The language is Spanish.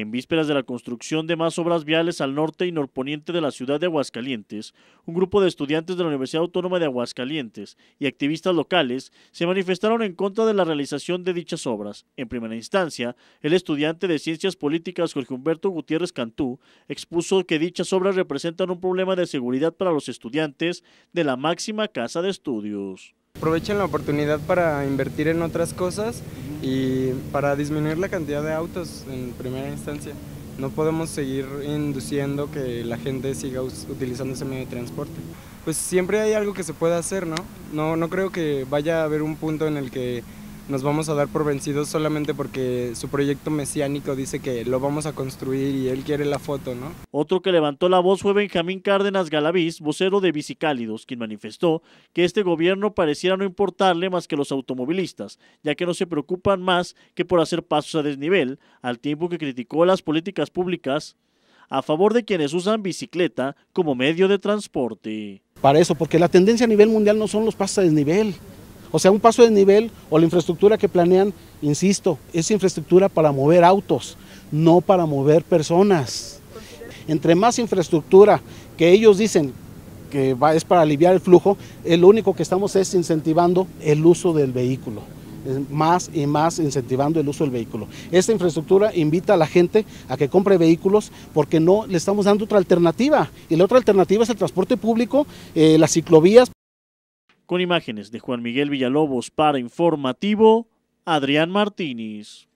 En vísperas de la construcción de más obras viales al norte y norponiente de la ciudad de Aguascalientes, un grupo de estudiantes de la Universidad Autónoma de Aguascalientes y activistas locales se manifestaron en contra de la realización de dichas obras. En primera instancia, el estudiante de Ciencias Políticas Jorge Humberto Gutiérrez Cantú expuso que dichas obras representan un problema de seguridad para los estudiantes de la máxima casa de estudios. Aprovechen la oportunidad para invertir en otras cosas y para disminuir la cantidad de autos en primera instancia. No podemos seguir induciendo que la gente siga utilizando ese medio de transporte. Pues siempre hay algo que se pueda hacer, ¿no? No, no creo que vaya a haber un punto en el que nos vamos a dar por vencidos solamente porque su proyecto mesiánico dice que lo vamos a construir y él quiere la foto, ¿no? Otro que levantó la voz fue Benjamín Cárdenas Galavís, vocero de Bicicálidos, quien manifestó que este gobierno pareciera no importarle más que los automovilistas, ya que no se preocupan más que por hacer pasos a desnivel, al tiempo que criticó las políticas públicas a favor de quienes usan bicicleta como medio de transporte. Para eso, porque la tendencia a nivel mundial no son los pasos a desnivel, o sea, un paso de nivel o la infraestructura que planean, insisto, es infraestructura para mover autos, no para mover personas. Entre más infraestructura que ellos dicen que va, es para aliviar el flujo, el único que estamos es incentivando el uso del vehículo más y más incentivando el uso del vehículo. Esta infraestructura invita a la gente a que compre vehículos porque no le estamos dando otra alternativa. Y la otra alternativa es el transporte público, eh, las ciclovías. Con imágenes de Juan Miguel Villalobos para Informativo, Adrián Martínez.